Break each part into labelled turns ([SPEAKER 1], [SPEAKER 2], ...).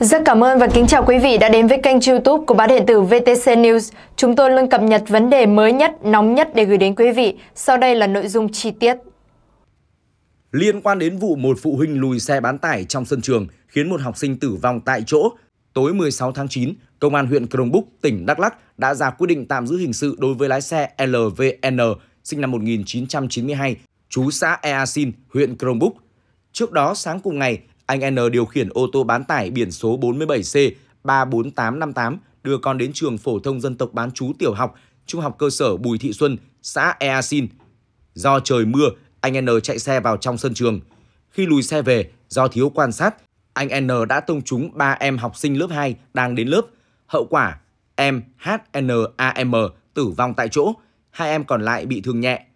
[SPEAKER 1] Rất cảm ơn và kính chào quý vị đã đến với kênh youtube của báo điện tử VTC News. Chúng tôi luôn cập nhật vấn đề mới nhất, nóng nhất để gửi đến quý vị. Sau đây là nội dung chi tiết.
[SPEAKER 2] Liên quan đến vụ một phụ huynh lùi xe bán tải trong sân trường khiến một học sinh tử vong tại chỗ, tối 16 tháng 9, Công an huyện Krông Búc, tỉnh Đắk Lắk đã ra quyết định tạm giữ hình sự đối với lái xe LVN, sinh năm 1992, chú xã Ea Sin, huyện Krông Búc. Trước đó, sáng cùng ngày, anh N điều khiển ô tô bán tải biển số 47C 34858 đưa con đến trường phổ thông dân tộc bán chú tiểu học, trung học cơ sở Bùi Thị Xuân, xã Ea Sin. Do trời mưa, anh N chạy xe vào trong sân trường. Khi lùi xe về, do thiếu quan sát, anh N đã tông trúng ba em học sinh lớp 2 đang đến lớp. Hậu quả, em HNAM tử vong tại chỗ, hai em còn lại bị thương nhẹ.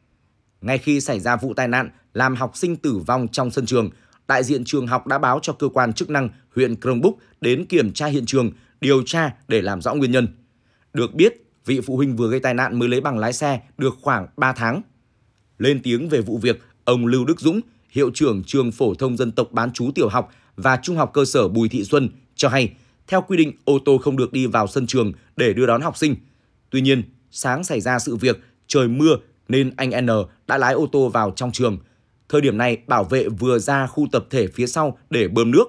[SPEAKER 2] Ngay khi xảy ra vụ tai nạn làm học sinh tử vong trong sân trường – đại diện trường học đã báo cho cơ quan chức năng huyện Krông Búc đến kiểm tra hiện trường, điều tra để làm rõ nguyên nhân. Được biết, vị phụ huynh vừa gây tai nạn mới lấy bằng lái xe được khoảng 3 tháng. Lên tiếng về vụ việc, ông Lưu Đức Dũng, hiệu trưởng trường phổ thông dân tộc bán chú tiểu học và trung học cơ sở Bùi Thị Xuân cho hay, theo quy định ô tô không được đi vào sân trường để đưa đón học sinh. Tuy nhiên, sáng xảy ra sự việc, trời mưa nên anh N đã lái ô tô vào trong trường – Thời điểm này, bảo vệ vừa ra khu tập thể phía sau để bơm nước.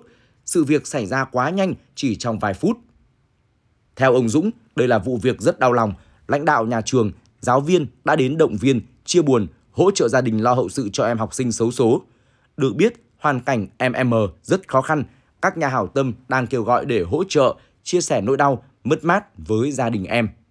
[SPEAKER 2] Sự việc xảy ra quá nhanh, chỉ trong vài phút. Theo ông Dũng, đây là vụ việc rất đau lòng. Lãnh đạo nhà trường, giáo viên đã đến động viên, chia buồn, hỗ trợ gia đình lo hậu sự cho em học sinh xấu số. Được biết, hoàn cảnh em M rất khó khăn. Các nhà hảo tâm đang kêu gọi để hỗ trợ, chia sẻ nỗi đau, mất mát với gia đình em.